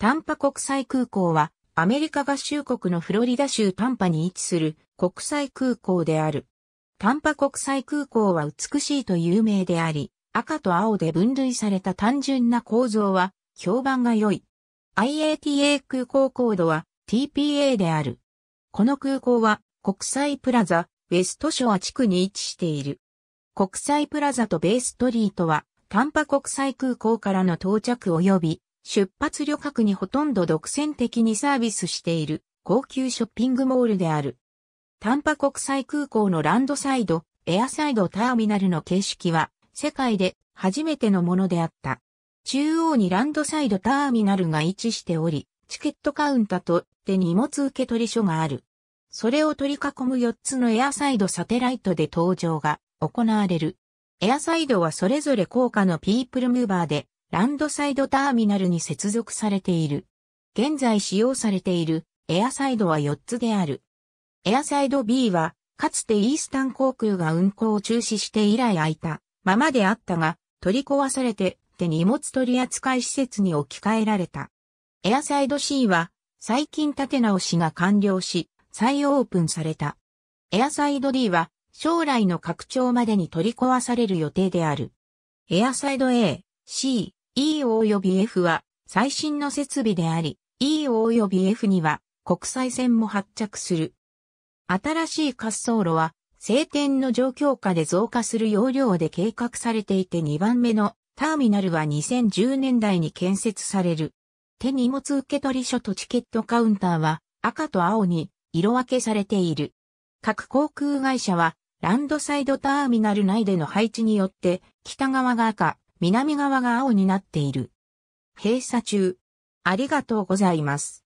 タンパ国際空港は、アメリカ合衆国のフロリダ州タンパに位置する国際空港である。タンパ国際空港は美しいと有名であり、赤と青で分類された単純な構造は評判が良い。IATA 空港コードは TPA である。この空港は国際プラザ、ウェストショア地区に位置している。国際プラザとベイストリートは、タンパ国際空港からの到着及び出発旅客にほとんど独占的にサービスしている高級ショッピングモールである。丹波国際空港のランドサイド、エアサイドターミナルの形式は世界で初めてのものであった。中央にランドサイドターミナルが位置しており、チケットカウンターと手荷物受け取り所がある。それを取り囲む4つのエアサイドサテライトで登場が行われる。エアサイドはそれぞれ高価のピープルムーバーでランドサイドターミナルに接続されている。現在使用されているエアサイドは4つである。エアサイド B は、かつてイースタン航空が運航を中止して以来空いたままであったが、取り壊されて、で荷物取扱施設に置き換えられた。エアサイド C は、最近建て直しが完了し、再オープンされた。エアサイド D は、将来の拡張までに取り壊される予定である。エアサイド A、C、E o 及び F は最新の設備であり、E o 及び F には国際線も発着する。新しい滑走路は、晴天の状況下で増加する容量で計画されていて2番目のターミナルは2010年代に建設される。手荷物受け取り所とチケットカウンターは赤と青に色分けされている。各航空会社はランドサイドターミナル内での配置によって北側が赤、南側が青になっている。閉鎖中。ありがとうございます。